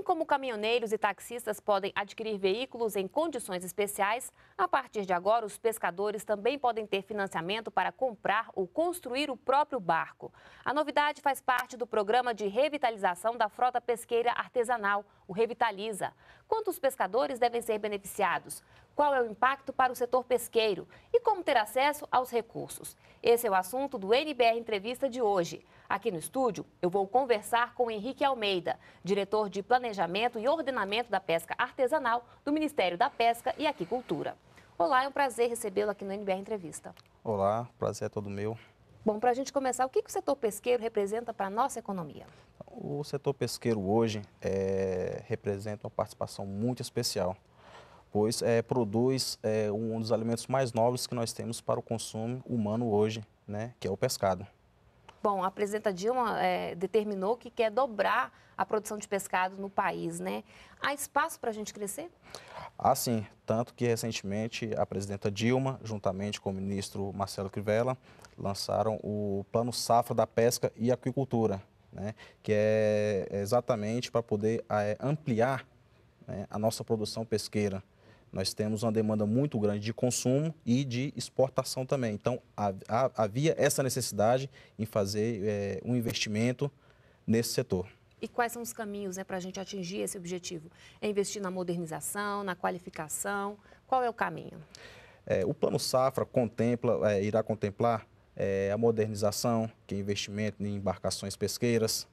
assim como caminhoneiros e taxistas podem adquirir veículos em condições especiais, a partir de agora os pescadores também podem ter financiamento para comprar ou construir o próprio barco. A novidade faz parte do programa de revitalização da frota pesqueira artesanal, o Revitaliza. Quantos pescadores devem ser beneficiados? Qual é o impacto para o setor pesqueiro? E como ter acesso aos recursos? Esse é o assunto do NBR Entrevista de hoje. Aqui no estúdio, eu vou conversar com Henrique Almeida, diretor de Planejamento e Ordenamento da Pesca Artesanal do Ministério da Pesca e Aquicultura. Olá, é um prazer recebê-lo aqui no NBR Entrevista. Olá, prazer é todo meu. Bom, para a gente começar, o que, o setor pesqueiro representa para a nossa economia? O setor pesqueiro hoje é, representa uma participação muito especial, pois é, produz é, um dos alimentos mais nobres que nós temos para o consumo humano hoje, né, que é o pescado. Bom, a presidenta Dilma é, determinou que quer dobrar a produção de pescado no país, né? Há espaço para a gente crescer? Há sim, tanto que recentemente a presidenta Dilma, juntamente com o ministro Marcelo Crivella, lançaram o Plano Safra da Pesca e Aquicultura, né? que é exatamente para poder eh, ampliar né, a nossa produção pesqueira. Nós temos uma demanda muito grande de consumo e de exportação também. Então, havia essa necessidade em fazer é, um investimento nesse setor. E quais são os caminhos né, para a gente atingir esse objetivo? É investir na modernização, na qualificação? Qual é o caminho? É, o Plano Safra contempla, é, irá contemplar é, a modernização, que é investimento em embarcações pesqueiras,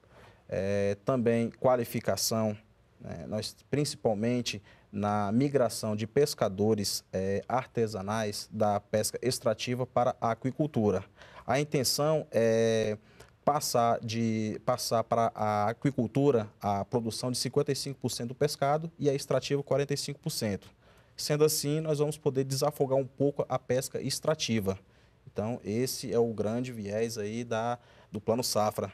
também qualificação, né, nós principalmente na migração de pescadores é, artesanais da pesca extrativa para a aquicultura. A intenção é passar, de, passar para a aquicultura a produção de 55% do pescado e a extrativa 45%. Sendo assim, nós vamos poder desafogar um pouco a pesca extrativa. Então, esse é o grande viés aí da, do Plano Safra,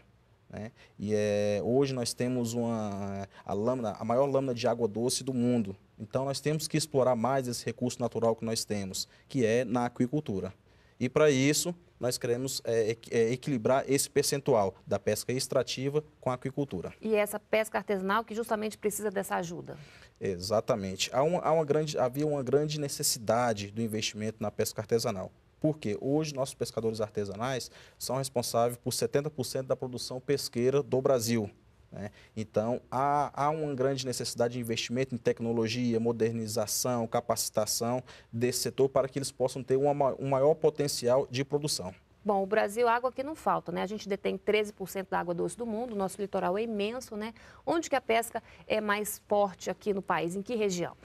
né? E é, hoje nós temos uma, a, lâmina, a maior lâmina de água doce do mundo. Então nós temos que explorar mais esse recurso natural que nós temos, que é na aquicultura. E para isso nós queremos é, é, equilibrar esse percentual da pesca extrativa com a aquicultura. E essa pesca artesanal que justamente precisa dessa ajuda? Exatamente. Há uma, há uma grande, havia uma grande necessidade do investimento na pesca artesanal. Porque hoje nossos pescadores artesanais são responsáveis por 70% da produção pesqueira do Brasil. Né? Então, há, há uma grande necessidade de investimento em tecnologia, modernização, capacitação desse setor para que eles possam ter uma, um maior potencial de produção. Bom, o Brasil, água aqui não falta, né? A gente detém 13% da água doce do mundo, nosso litoral é imenso, né? Onde que a pesca é mais forte aqui no país? Em que região?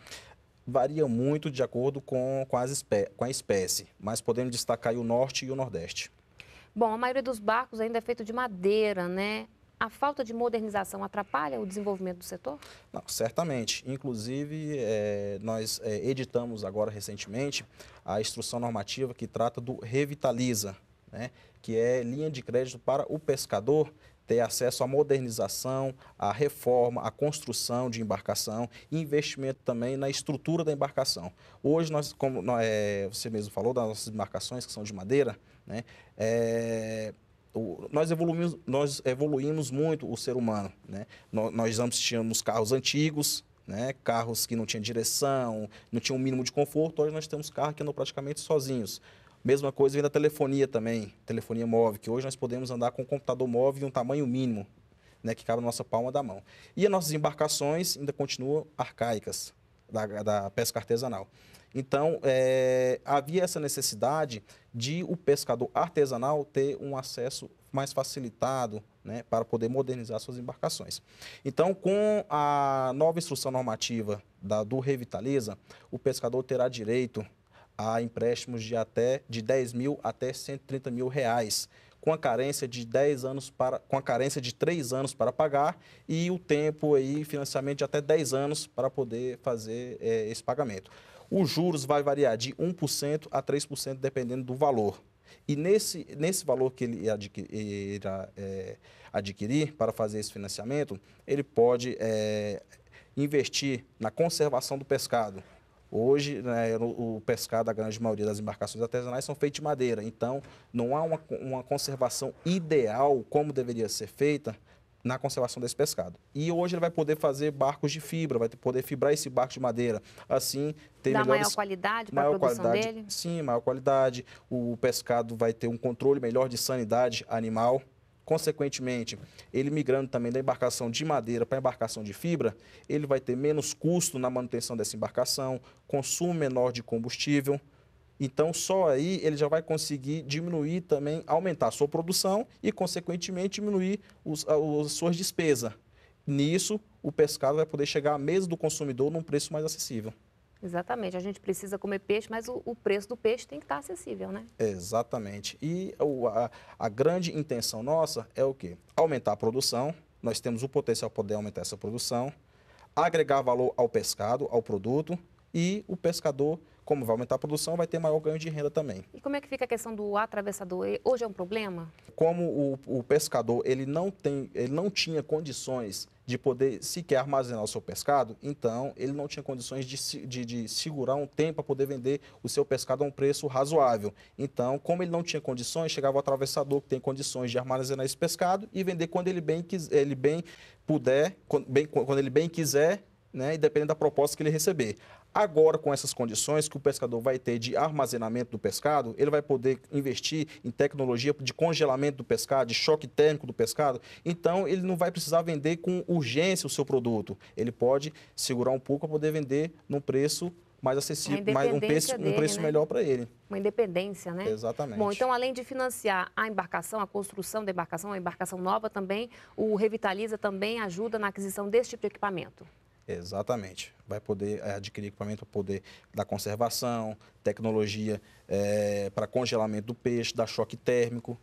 varia muito de acordo com, com, as espé com a espécie, mas podemos destacar o norte e o nordeste. Bom, a maioria dos barcos ainda é feito de madeira, né? A falta de modernização atrapalha o desenvolvimento do setor? Não, certamente. Inclusive, é, nós é, editamos agora recentemente a instrução normativa que trata do Revitaliza, né? que é linha de crédito para o pescador ter acesso à modernização, à reforma, à construção de embarcação e investimento também na estrutura da embarcação. Hoje, nós, como é, você mesmo falou, das nossas embarcações que são de madeira, né, é, o, nós, evoluímos, nós evoluímos muito o ser humano. Né? nós antes tínhamos carros antigos, né? carros que não tinham direção, não tinham o um mínimo de conforto, hoje nós temos carros que andam praticamente sozinhos. Mesma coisa vem da telefonia também, telefonia móvel, que hoje nós podemos andar com um computador móvel de um tamanho mínimo, né, que cabe na nossa palma da mão. E as nossas embarcações ainda continuam arcaicas da, da pesca artesanal. Então, é, havia essa necessidade de o pescador artesanal ter um acesso mais facilitado né, para poder modernizar suas embarcações. Então, com a nova instrução normativa da, do Revitaliza, o pescador terá direito a empréstimos de até de 10 mil até 130 mil reais, com a carência de 10 anos para, com a carência de 3 anos para pagar e o tempo aí, financiamento de até 10 anos para poder fazer é, esse pagamento. Os juros vai variar de 1% a 3%, dependendo do valor. E nesse, nesse valor que ele irá é, adquirir para fazer esse financiamento, ele pode é, investir na conservação do pescado, Hoje, né, o pescado, a grande maioria das embarcações artesanais são feitas de madeira, então não há uma, uma conservação ideal como deveria ser feita na conservação desse pescado. E hoje ele vai poder fazer barcos de fibra, vai poder fibrar esse barco de madeira. Assim, ter Dá melhores... maior qualidade para a produção qualidade, dele? Sim, maior qualidade. O pescado vai ter um controle melhor de sanidade animal. Consequentemente, ele migrando também da embarcação de madeira para a embarcação de fibra, ele vai ter menos custo na manutenção dessa embarcação, consumo menor de combustível. Então, só aí ele já vai conseguir diminuir também, aumentar a sua produção e, consequentemente, diminuir os, as suas despesas. Nisso, o pescado vai poder chegar à mesa do consumidor num preço mais acessível. Exatamente, a gente precisa comer peixe, mas o, o preço do peixe tem que estar acessível, né? Exatamente. E a, a grande intenção nossa é o quê? Aumentar a produção, nós temos o potencial para poder aumentar essa produção, agregar valor ao pescado, ao produto, e o pescador como vai aumentar a produção, vai ter maior ganho de renda também. E como é que fica a questão do atravessador? Hoje é um problema? Como o, o pescador ele não, tem, ele não tinha condições de poder sequer armazenar o seu pescado, então ele não tinha condições de, de, de segurar um tempo para poder vender o seu pescado a um preço razoável. Então, como ele não tinha condições, chegava o atravessador que tem condições de armazenar esse pescado e vender quando ele bem, ele bem puder, quando, bem, quando ele bem quiser né, e dependendo da proposta que ele receber. Agora, com essas condições que o pescador vai ter de armazenamento do pescado, ele vai poder investir em tecnologia de congelamento do pescado, de choque térmico do pescado. Então, ele não vai precisar vender com urgência o seu produto. Ele pode segurar um pouco para poder vender num preço mais acessível, mais um preço, dele, um preço né? melhor para ele. Uma independência, né? Exatamente. Bom, então além de financiar a embarcação, a construção da embarcação, a embarcação nova também, o Revitaliza também ajuda na aquisição deste tipo de equipamento. Exatamente. Vai poder eh, adquirir equipamento para poder da conservação, tecnologia é, eh, para congelamento do peixe, dar choque térmico.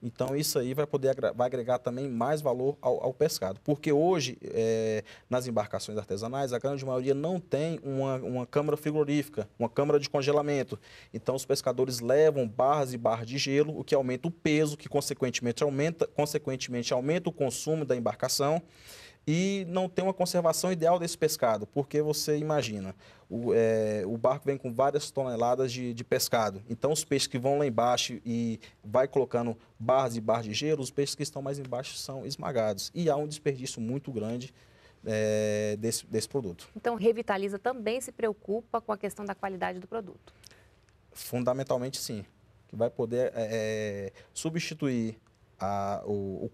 Então, isso aí vai poder vai agregar também mais valor ao, ao pescado. Porque hoje, é, nas embarcações artesanais, a grande maioria não tem uma, uma câmara frigorífica, uma câmara de congelamento. Então, os pescadores levam barras e barras de gelo, o que aumenta o peso, que consequentemente aumenta, consequentemente aumenta o consumo da embarcação e não tem uma conservação ideal desse pescado, porque você imagina, o, é, o barco vem com várias toneladas de, de, pescado, então os peixes que vão lá embaixo e vai colocando barras e barras de gelo, os peixes que estão mais embaixo são esmagados e há um desperdício muito grande é, desse, desse produto. Então, Revitaliza também se preocupa com a questão da qualidade do produto? Fundamentalmente, sim. Que vai poder é, é substituir a, o, o,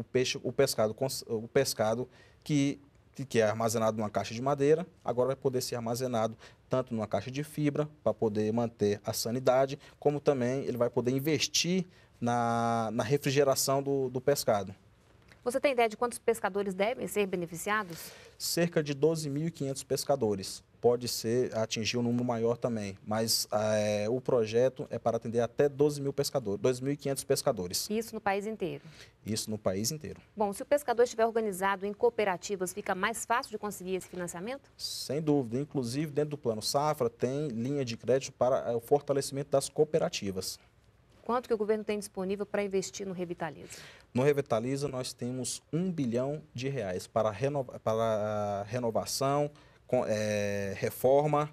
o, peixe, o pescado, o pescado que, que é armazenado numa caixa de madeira, agora vai poder ser armazenado tanto numa caixa de fibra, para poder manter a sanidade, como também ele vai poder investir na, na refrigeração do, do pescado. Você tem ideia de quantos pescadores devem ser beneficiados? Cerca de 12.500 pescadores. Pode ser atingir um número maior também, mas é, o projeto é para atender até 12 mil pescadores, 2.500 pescadores. Isso no país inteiro? Isso no país inteiro. Bom, se o pescador estiver organizado em cooperativas, fica mais fácil de conseguir esse financiamento? Sem dúvida. Inclusive, dentro do Plano Safra, tem linha de crédito para eh, o fortalecimento das cooperativas. Quanto que o governo tem disponível para investir no Revitaliza? No Revitaliza, nós temos um bilhão de reais para, para renovação, com, é, reforma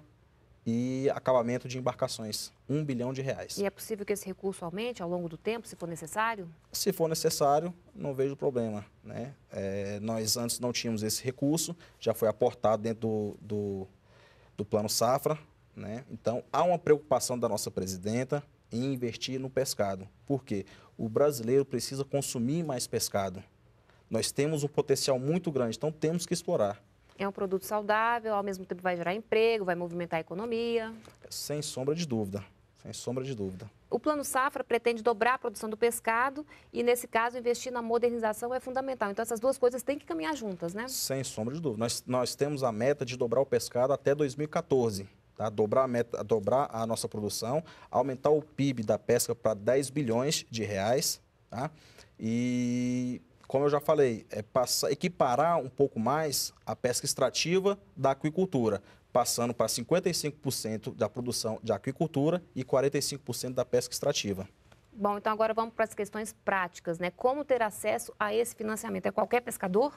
e acabamento de embarcações. Um bilhão de reais. E é possível que esse recurso aumente ao longo do tempo, se for necessário? Se for necessário, não vejo problema. Né? É, nós antes não tínhamos esse recurso, já foi aportado dentro do, do, do Plano Safra. Né? Então, há uma preocupação da nossa presidenta em investir no pescado. Por quê? O brasileiro precisa consumir mais pescado. Nós temos um potencial muito grande, então temos que explorar. É um produto saudável, ao mesmo tempo vai gerar emprego, vai movimentar a economia. Sem sombra de dúvida, sem sombra de dúvida. O Plano Safra pretende dobrar a produção do pescado e, nesse caso, investir na modernização é fundamental. Então, essas duas coisas têm que caminhar juntas, né? Sem sombra de dúvida. Nós, nós temos a meta de dobrar o pescado até 2014. Tá? Dobrar, a meta, dobrar a nossa produção, aumentar o PIB da pesca para 10 bilhões de reais. Tá? E, como eu já falei, é passar, equiparar um pouco mais a pesca extrativa da aquicultura, passando para 55% da produção de aquicultura e 45% da pesca extrativa. Bom, então agora vamos para as questões práticas, né? Como ter acesso a esse financiamento? É qualquer pescador?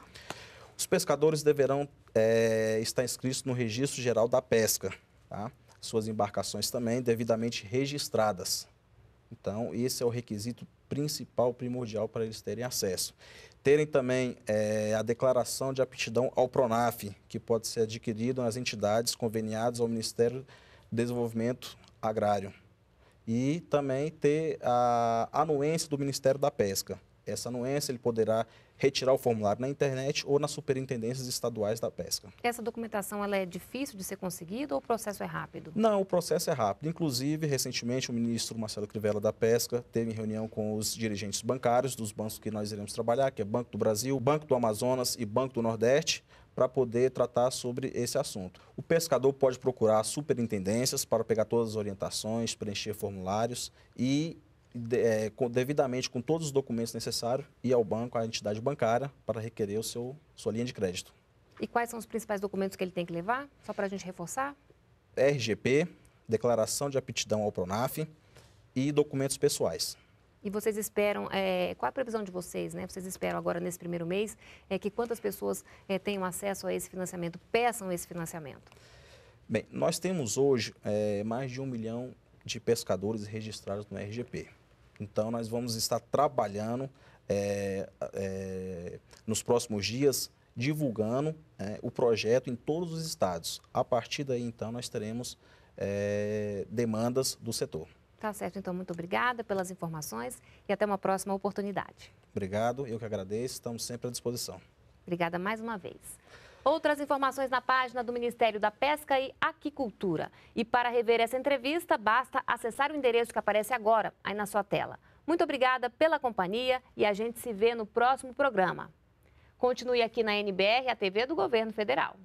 Os pescadores deverão é, estar inscritos no Registro Geral da Pesca, tá? suas embarcações também devidamente registradas. Então, esse é o requisito principal, primordial para eles terem acesso. Terem também é, a declaração de aptidão ao PRONAF, que pode ser adquirido nas entidades conveniadas ao Ministério do Desenvolvimento Agrário. E também ter a anuência do Ministério da Pesca. Essa anuência ele poderá retirar o formulário na internet ou nas superintendências estaduais da pesca. Essa documentação ela é difícil de ser conseguida ou o processo é rápido? Não, o processo é rápido. Inclusive, recentemente, o ministro Marcelo Crivella da Pesca teve reunião com os dirigentes bancários dos bancos que nós iremos trabalhar, que é Banco do Brasil, Banco do Amazonas e Banco do Nordeste, para poder tratar sobre esse assunto. O pescador pode procurar superintendências para pegar todas as orientações, preencher formulários e é, devidamente com todos os documentos necessários, e ao banco, à entidade bancária, para requerer o seu, sua linha de crédito. E quais são os principais documentos que ele tem que levar? Só para a gente reforçar? RGP, Declaração de Aptidão ao PRONAF e documentos pessoais. E vocês esperam, é, qual a previsão de vocês, né? Vocês esperam agora nesse primeiro mês é, que quantas pessoas é, tenham acesso a esse financiamento, peçam esse financiamento? Bem, nós temos hoje é, mais de um milhão de pescadores registrados no RGP. Então, nós vamos estar trabalhando é, é, nos próximos dias, divulgando é, o projeto em todos os estados. A partir daí, então, nós teremos é, demandas do setor. Tá certo, então, muito obrigada pelas informações e até uma próxima oportunidade. Obrigado, eu que agradeço, estamos sempre à disposição. Obrigada mais uma vez. Outras informações na página do Ministério da Pesca e Aquicultura. E para rever essa entrevista, basta acessar o endereço que aparece agora, aí na sua tela. Muito obrigada pela companhia e a gente se vê no próximo programa. Continue aqui na NBR, a TV do Governo Federal.